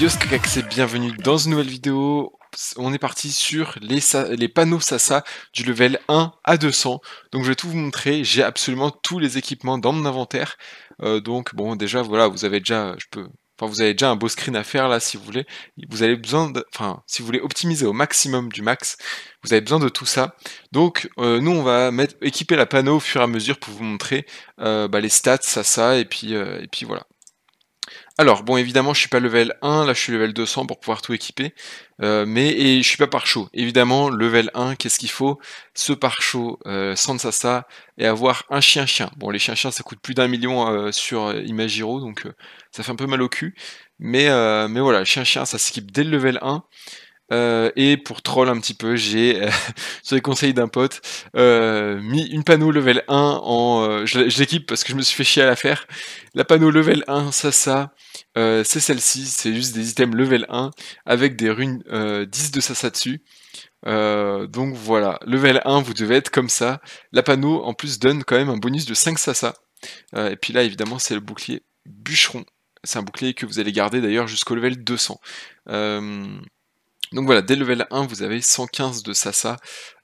Yo et bienvenue dans une nouvelle vidéo. On est parti sur les, les, panneaux Sasa du level 1 à 200. Donc je vais tout vous montrer, j'ai absolument tous les équipements dans mon inventaire. Euh, donc bon déjà voilà, vous avez déjà, je peux, enfin vous avez déjà un beau screen à faire là si vous voulez. Vous avez besoin de, enfin si vous voulez optimiser au maximum du max, vous avez besoin de tout ça. Donc euh, nous on va mettre, équiper la panneau au fur et à mesure pour vous montrer euh, bah, les stats Sasa et puis, et puis voilà. Alors, bon, évidemment, je suis pas level 1, là je suis level 200 pour pouvoir tout équiper, euh, mais et je suis pas par chaud. Évidemment, level 1, qu'est-ce qu'il faut Ce par chaud euh, ça et avoir un chien-chien. Bon, les chiens-chiens, ça coûte plus d'un million euh, sur euh, Imagiro, donc ça fait un peu mal au cul, mais, mais voilà, chien-chien, ça s'équipe dès le level 1. Euh, et pour troll un petit peu, j'ai, euh, sur les conseils d'un pote, euh, mis une panneau level 1 en. je, l'équipe parce que je me suis fait chier à la faire. La panneau level 1, ça, c'est celle-ci, c'est juste des items level 1 avec des runes 10 de Sasa dessus. donc voilà, level 1, vous devez être comme ça. La panneau, en plus, donne quand même un bonus de 5 sasa. et puis là, évidemment, c'est le bouclier bûcheron. C'est un bouclier que vous allez garder d'ailleurs jusqu'au level 200. Euh, donc voilà, dès level 1, vous avez 115 de Sasa,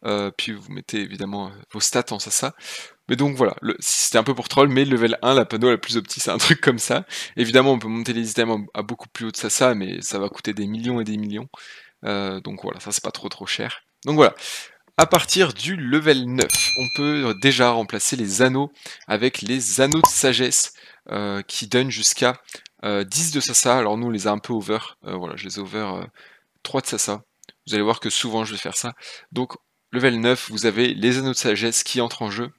euh, puis vous mettez évidemment euh, vos stats en Sasa. Mais donc voilà, c'était un peu pour troll, mais level 1, la panneau la plus optique, c'est un truc comme ça. Évidemment, on peut monter les items à, beaucoup plus haut de Sasa, mais ça va coûter des millions et des millions. Euh, donc voilà, ça c'est pas trop trop cher. Donc voilà, à partir du level 9, on peut déjà remplacer les anneaux avec les anneaux de sagesse qui donnent jusqu'à 10 de Sasa. Alors nous, on les a un peu over. voilà, je les ai over 3 de Sasa. Vous allez voir que souvent je vais faire ça. Donc level 9, vous avez les anneaux de sagesse qui entrent en jeu.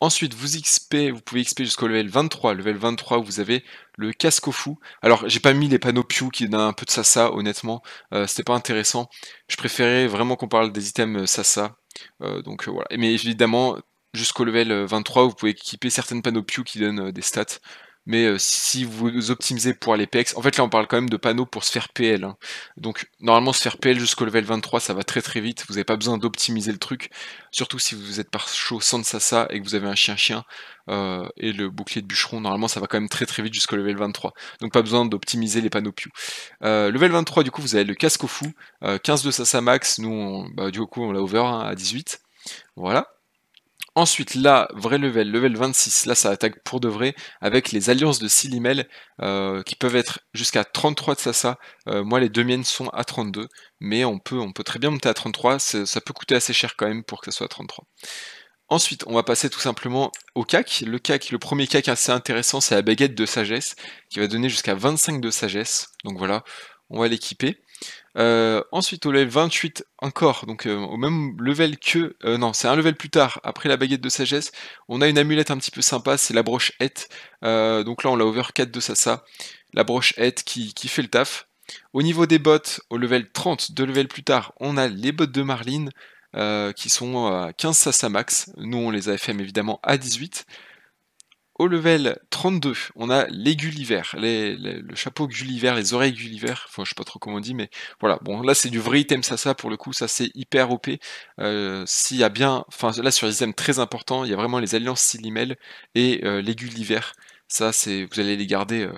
Ensuite, vous XP, vous pouvez XP jusqu'au level 23. Level 23, vous avez le casque au fou. Alors, j'ai pas mis les panneaux Pew qui donnent un peu de Sasa, honnêtement. Euh, c'était pas intéressant. Je préférais vraiment qu'on parle des items euh, Sasa. Euh, donc voilà. Mais évidemment, jusqu'au level 23, vous pouvez équiper certaines panneaux Pew qui donnent des stats mais euh, si vous optimisez pour aller PX, en fait là on parle quand même de panneaux pour se faire PL. Hein. Donc normalement se faire PL jusqu'au level 23 ça va très très vite, vous n'avez pas besoin d'optimiser le truc, surtout si vous êtes par chaud sans de sasa et que vous avez un chien-chien euh, et le bouclier de bûcheron, normalement ça va quand même très très vite jusqu'au level 23. Donc pas besoin d'optimiser les panneaux Pew. Euh, level 23 du coup vous avez le casque au fou, 15 de sasa max, nous bah, du coup on l'a over hein, à 18. Voilà. Ensuite, là, vrai level, level 26, là ça attaque pour de vrai, avec les alliances de Silimel euh, qui peuvent être jusqu'à 33 de Sasa. Euh, moi, les deux miennes sont à 32, mais on peut, on peut très bien monter à 33, ça peut coûter assez cher quand même pour que ça soit à 33. Ensuite, on va passer tout simplement au CAC. Le CAC, le premier CAC assez intéressant, c'est la baguette de sagesse, qui va donner jusqu'à 25 de sagesse. Donc voilà, on va l'équiper. Euh, ensuite, au level 28, encore, donc euh, au même level que. Euh, non, c'est un level plus tard, après la baguette de sagesse, on a une amulette un petit peu sympa, c'est la broche Het, donc là, on l'a over 4 de Sasa. La broche Het qui, fait le taf. Au niveau des bottes, au level 30, deux levels plus tard, on a les bottes de Marlin, qui sont à 15 Sasa max. Nous, on les a FM évidemment à 18. Au level 32, on a l'aiguille Gulliver, le chapeau Gulliver, les oreilles Gulliver, enfin je sais pas trop comment on dit, mais voilà. Bon, là c'est du vrai item ça pour le coup, ça c'est hyper OP. Euh, s'il y a bien, enfin là sur les items très importants, il y a vraiment les alliances Silimel et euh, l'aiguille l'hiver Ça c'est, vous allez les garder euh,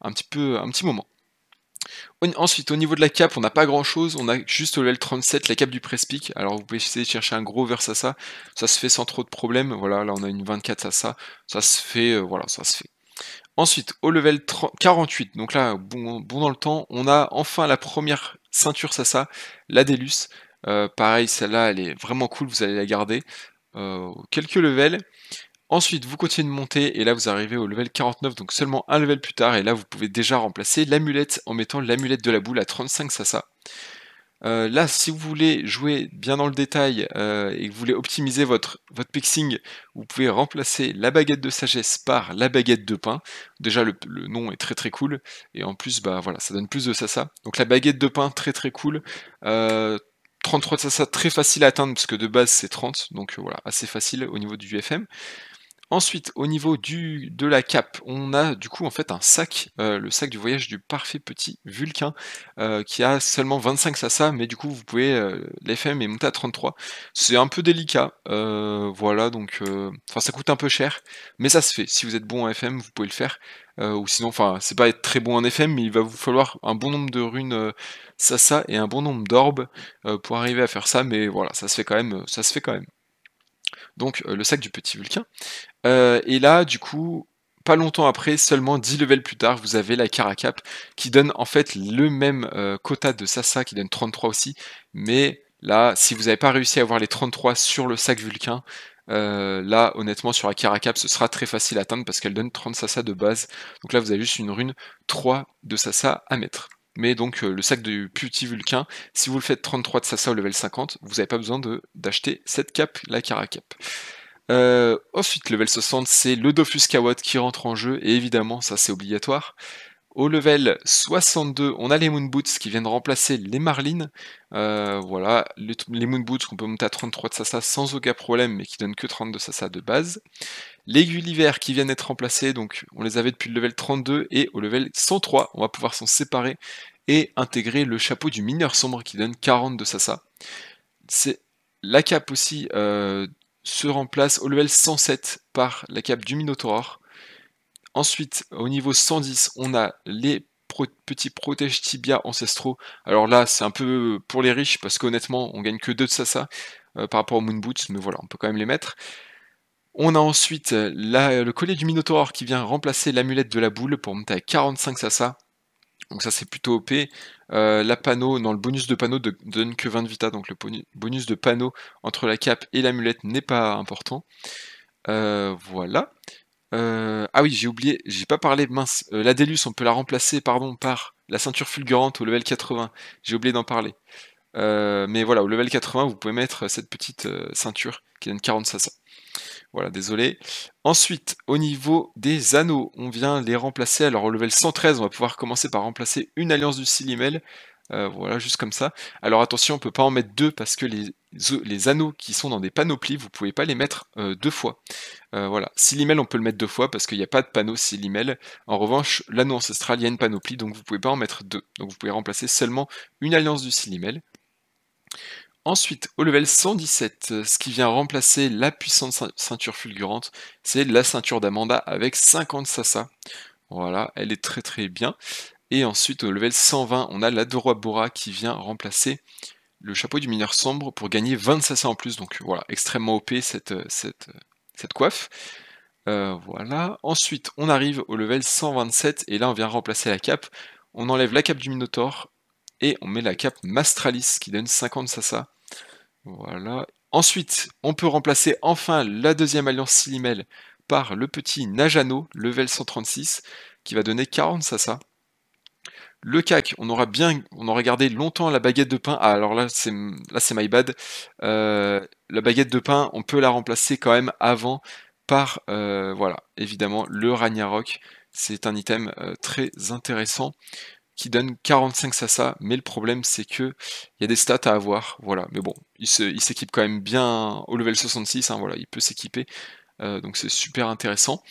un petit peu, un petit moment. Ensuite, au niveau de la cape, on n'a pas grand chose. On a juste au level 37 la cape du Prespic. Alors, vous pouvez essayer de chercher un gros vers ça, ça. se fait sans trop de problèmes. Voilà, là, on a une 24 Sasa, ça. se fait, euh, voilà, ça se fait. Ensuite, au level 48, donc là, bon, dans le temps, on a enfin la première ceinture Sasa, la Delus. Euh, pareil, celle-là, elle est vraiment cool, vous allez la garder. Euh, quelques levels. Ensuite, vous continuez de monter et là vous arrivez au level 49, donc seulement un level plus tard, et là vous pouvez déjà remplacer l'amulette en mettant l'amulette de la boule à 35 Sasa. Euh, là, si vous voulez jouer bien dans le détail euh, et que vous voulez optimiser votre, votre pixing, vous pouvez remplacer la baguette de sagesse par la baguette de pain. Déjà, le, nom est très très cool. Et en plus, bah voilà, ça donne plus de sasa. Donc la baguette de pain, très très cool. 33 euh, de sasa, très facile à atteindre parce que de base c'est 30. Donc voilà, assez facile au niveau du UFM. Ensuite, au niveau du, de la cape, on a du coup en fait un sac, euh, le sac du voyage du parfait petit Vulcain, euh, qui a seulement 25 sasa, mais du coup vous pouvez, euh, l'FM est monté à 33. C'est un peu délicat, euh, voilà, donc, enfin ça coûte un peu cher, mais ça se fait. Si vous êtes bon en FM, vous pouvez le faire. ou sinon, enfin, c'est pas être très bon en FM, mais il va vous falloir un bon nombre de runes sasa et un bon nombre d'orbes pour arriver à faire ça, mais voilà, ça se fait quand même, ça se fait quand même donc euh, le sac du petit Vulcain. Euh, et là, du coup, pas longtemps après, seulement 10 levels plus tard, vous avez la Caracap qui donne en fait le même euh, quota de Sasa qui donne 33 aussi, mais là, si vous n'avez pas réussi à avoir les 33 sur le sac Vulcain, là, honnêtement, sur la Caracap, ce sera très facile à atteindre parce qu'elle donne 30 Sasa de base. Donc là, vous avez juste une rune 3 de Sasa à mettre mais donc euh, le sac de petit vulcain, si vous le faites 33 de Sassa au level 50, vous n'avez pas besoin d'acheter cette cape, la Cara Euh, ensuite, level 60, c'est le Dofus Kawat qui rentre en jeu, et évidemment, ça c'est obligatoire. Au level 62, on a les Moon Boots qui viennent remplacer les Marlines. Euh, voilà, les, Moon Boots qu'on peut monter à 33 de Sasa sans aucun problème, mais qui donnent que 32 Sasa de base. Les Gulliver qui viennent être remplacés, donc on les avait depuis le level 32 et au level 103, on va pouvoir s'en séparer et intégrer le chapeau du mineur sombre qui donne 40 de Sasa. C'est la cape aussi euh, se remplace au level 107 par la cape du Minotaur Ensuite, au niveau 110, on a les petits protège tibia ancestraux. Alors là, c'est un peu pour les riches, parce qu'honnêtement, on gagne que 2 de Sasa euh, par rapport au Moon Boots, mais voilà, on peut quand même les mettre. On a ensuite euh, le collier du Minotaur qui vient remplacer l'amulette de la boule pour monter à 45 Sasa. Donc ça c'est plutôt OP. Euh, la panneau, dans le bonus de panneau ne donne que 20 de vita, donc le bonus de panneau entre la cape et l'amulette n'est pas important. voilà. Euh, ah oui, j'ai oublié, j'ai pas parlé, mince. Euh, la Délus, on peut la remplacer, pardon, par la ceinture fulgurante au level 80. J'ai oublié d'en parler. Euh, mais voilà, au level 80, vous pouvez mettre cette petite ceinture qui donne 40 Voilà, désolé. Ensuite, au niveau des anneaux, on vient les remplacer. Alors au level 113, on va pouvoir commencer par remplacer une alliance du Silimel euh, voilà, juste comme ça. Alors attention, on ne peut pas en mettre deux parce que les, les, anneaux qui sont dans des panoplies, vous ne pouvez pas les mettre euh, deux fois. Euh, voilà. Silimel, on peut le mettre deux fois parce qu'il n'y a pas de panneau Silimel. En revanche, l'anneau ancestral, il y a une panoplie, donc vous ne pouvez pas en mettre deux. Donc vous pouvez remplacer seulement une alliance du silimel. Ensuite, au level 117, ce qui vient remplacer la puissante ceinture fulgurante, c'est la ceinture d'Amanda avec 50 sassa. Voilà, elle est très très bien. Et ensuite, au level 120, on a l'Adorabora qui vient remplacer le chapeau du mineur sombre pour gagner 25 en plus. Donc voilà, extrêmement OP cette, euh, euh, cette, coiffe. Euh, voilà. Ensuite, on arrive au level 127 et là, on vient remplacer la cape. On enlève la cape du Minotaur et on met la cape Mastralis qui donne 50 Sasa. Voilà. Ensuite, on peut remplacer enfin la deuxième alliance Silimel par le petit Najano, level 136, qui va donner 40 Sasa. Le CAC, on aura bien, on aura gardé longtemps la baguette de pain. Ah, alors là, c'est là c'est my bad. Euh, la baguette de pain, on peut la remplacer quand même avant par euh, voilà, évidemment le Ragnarok. C'est un item euh, très intéressant qui donne 45 Sasa, mais le problème c'est que il y a des stats à avoir, voilà. Mais bon, il s'équipe quand même bien au level 66, hein, voilà, il peut s'équiper, donc c'est super intéressant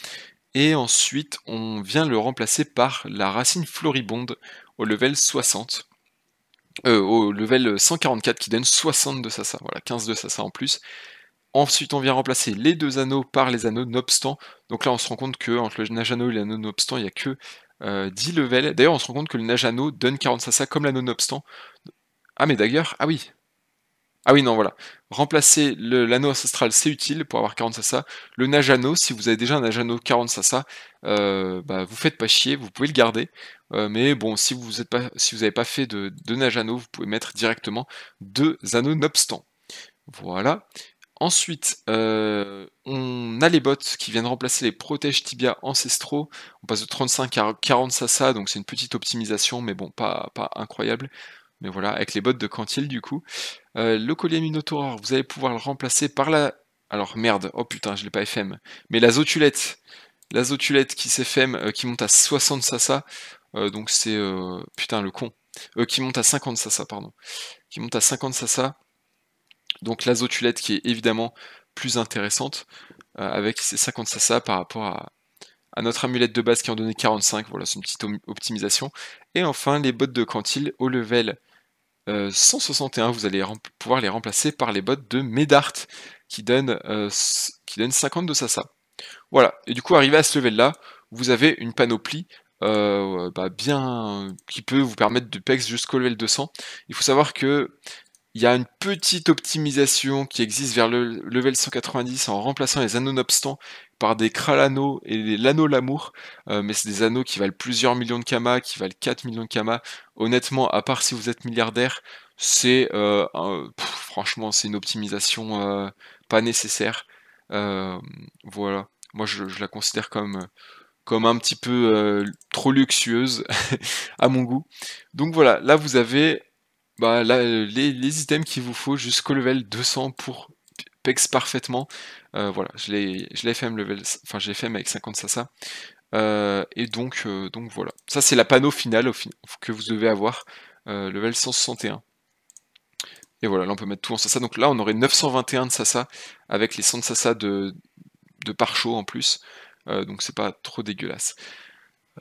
et ensuite on vient le remplacer par la racine floribonde au level 60. Euh, au level 144 qui donne 60 de Sasa, voilà, 15 de Sasa en plus. Ensuite, on vient remplacer les deux anneaux par les anneaux nobstant. Donc là, on se rend compte que entre le Najano et l'anneau nobstant, il n'y a que 10 euh, levels. D'ailleurs, on se rend compte que le Najano donne 40 Sasa comme l'anneau nobstant. Ah, mais d'ailleurs, ah oui, ah oui, non, voilà. Remplacer l'anneau ancestral, c'est utile pour avoir 40 sasa. Le nage anneau, si vous avez déjà un nage anneau 40 sasa, euh, bah, vous faites pas chier, vous pouvez le garder. Euh, mais bon, si vous n'avez pas, si vous avez pas fait de, de nage vous pouvez mettre directement deux anneaux nobstant. Voilà. Ensuite, euh, on a les bottes qui viennent remplacer les protèges tibia ancestraux. On passe de 35 à 40 sasa, donc c'est une petite optimisation, mais bon, pas, pas incroyable. Mais voilà, avec les bottes de Cantil du coup. Euh, le collier Minotaur, vous allez pouvoir le remplacer par la... Alors merde, oh putain, je l'ai pas FM. Mais la Zotulette. La Zotulette qui s'FM, FM, euh, qui monte à 60 Sasa. Euh, donc c'est... putain, le con. qui monte à 50 Sasa, pardon. Qui monte à 50 Sasa. Donc la Zotulette qui est évidemment plus intéressante. avec ses 50 Sasa par rapport à, notre amulette de base qui en donnait 45, voilà, c'est une petite optimisation. Et enfin, les bottes de cantil au level 161, euh, vous allez pouvoir les remplacer par les bottes de Medart, qui donne, euh, qui 50 de Sasa. Voilà, et du coup, arrivé à ce level-là, vous avez une panoplie euh, bah, bien qui peut vous permettre de pex jusqu'au level 200. Il faut savoir que il y a une petite optimisation qui existe vers le level 190 en remplaçant les anneaux nobstants par des Kralano et l'anneau Lamour, euh, mais c'est des anneaux qui valent plusieurs millions de kamas, qui valent 4 millions de kamas. Honnêtement, à part si vous êtes milliardaire, c'est euh, franchement c'est une optimisation euh, pas nécessaire. voilà, moi je, je, la considère comme comme un petit peu trop luxueuse à mon goût. Donc voilà, là vous avez bah, euh, les, items qu'il vous faut jusqu'au level 200 pour pex parfaitement. Euh, voilà, je l'ai fait, level, enfin, avec 50 Sasa. Euh, et donc, donc voilà. Ça, c'est la panneau finale au que vous devez avoir, level 161. Et voilà, là, on peut mettre tout en Sasa. Donc là, on aurait 921 de Sasa avec les 100 de Sasa de, de par chaud en plus. donc, c'est pas trop dégueulasse.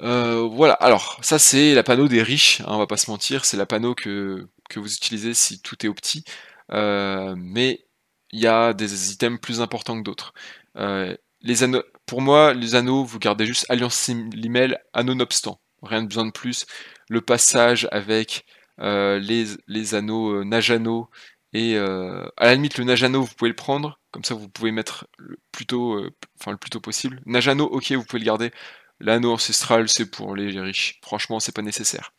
Euh, voilà, alors ça c'est la panneau des riches, hein, on va pas se mentir, c'est la panneau que, que, vous utilisez si tout est opti, euh, mais il y a des items plus importants que d'autres. Euh, les pour moi, les anneaux, vous gardez juste Alliance Limel, anneau Nobstant, rien de besoin de plus. Le passage avec les, anneaux Najano et à la limite le Najano vous pouvez le prendre, comme ça vous pouvez mettre le enfin le plus tôt possible. Najano, ok, vous pouvez le garder L'anneau ancestral, c'est pour les riches. Franchement, c'est pas nécessaire.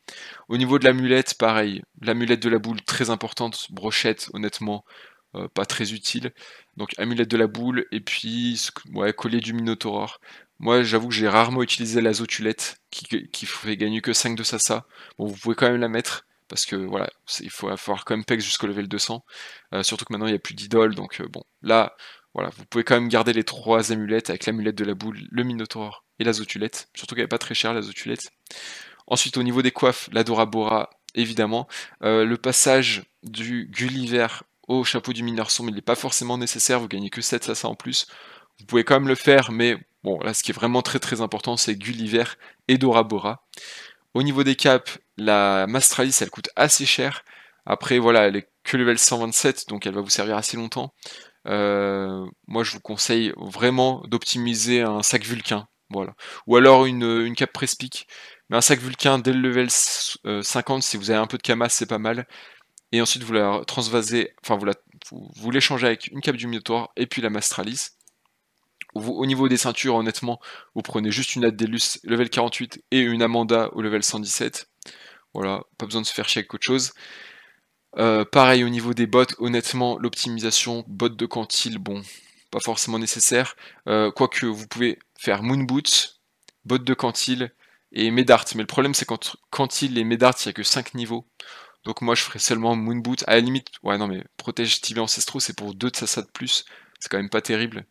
Au niveau de l'amulette, pareil. L'amulette de la boule, très importante. Brochette, honnêtement, euh, pas très utile. Donc, amulette de la boule, et puis, ouais, collier du Minotaur. Moi, j'avoue que j'ai rarement utilisé la Zotulette, qui, qui fait gagner que 5 de Sasa. Bon, vous pouvez quand même la mettre, parce que, voilà, il faut avoir quand même PEX jusqu'au level 200. Euh, surtout que maintenant, il n'y a plus d'idole, donc euh, bon. Là, voilà, vous pouvez quand même garder les trois amulettes avec l'amulette de la boule, le Minotaur et la zotulette. Surtout qu'elle n'est pas très chère, la zotulette. Ensuite, au niveau des coiffes, la Dora Bora, évidemment. Euh, le passage du Gulliver au chapeau du mineur sombre, il n'est pas forcément nécessaire, vous gagnez que 7 ça, ça en plus. Vous pouvez quand même le faire, mais bon, là, ce qui est vraiment très très important, c'est Gulliver et Dora Bora. Au niveau des caps, la Mastralis, elle coûte assez cher. Après, voilà, elle est que level 127, donc elle va vous servir assez longtemps. Euh, moi, je vous conseille vraiment d'optimiser un sac Vulcain ou alors une, euh, cape Prespic. Mais un sac Vulcain dès le level 50, euh, si vous avez un peu de camas c'est pas mal. Et ensuite, vous la transvasez, enfin, vous, vous, l'échangez avec une cape du Minotaur et puis la Mastralis. au niveau des ceintures, honnêtement, vous prenez juste une Adélus level 48 et une Amanda au level 117. Voilà, pas besoin de se faire chier avec autre chose. Euh, pareil au niveau des bottes, honnêtement, l'optimisation, bottes de Cantil, bon, pas forcément nécessaire. Euh, Quoique vous pouvez faire Moon Boots, bottes de cantile et Medart. Mais le problème c'est quand Cantil et Medart, il n'y a que 5 niveaux. Donc moi je ferai seulement Moon boots À la limite, ouais non mais protège TV Ancestro, c'est pour deux de ça de plus. C'est quand même pas terrible.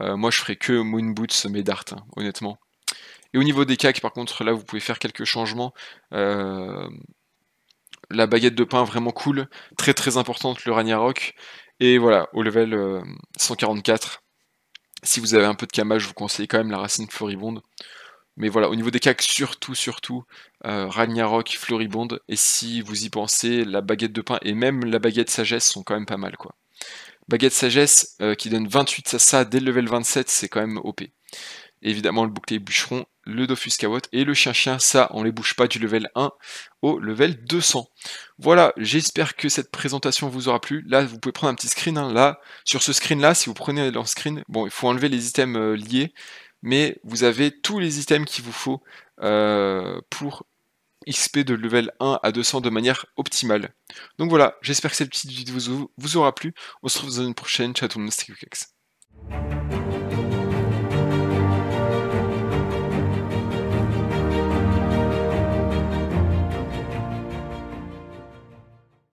Euh, moi je ferai que Moon Boots, Medart, hein, honnêtement. Et au niveau des cacs, par contre, là vous pouvez faire quelques changements. Euh, la baguette de pain vraiment cool, très très importante le Ragnarok, et voilà, au level 144, euh, si vous avez un peu de camage, je vous conseille quand même la racine floribonde. Mais voilà, au niveau des cacs, surtout, surtout, euh, Ragnarok, Floribonde, et si vous y pensez, la baguette de pain et même la baguette sagesse sont quand même pas mal, quoi. Baguette sagesse euh, qui donne 28 à ça dès le level 27, c'est quand même OP évidemment le bouclier bûcheron, le Dofus Cavotte et le chien-chien, ça on les bouge pas du level 1 au level 200. Voilà, j'espère que cette présentation vous aura plu. Là, vous pouvez prendre un petit screen, hein. là, sur ce screen là, si vous prenez leur screen, bon, il faut enlever les items euh, liés, mais vous avez tous les items qu'il vous faut euh, pour XP de level 1 à 200 de manière optimale. Donc voilà, j'espère que cette petite vidéo vous aura plu. On se retrouve dans une prochaine. Ciao tout le monde,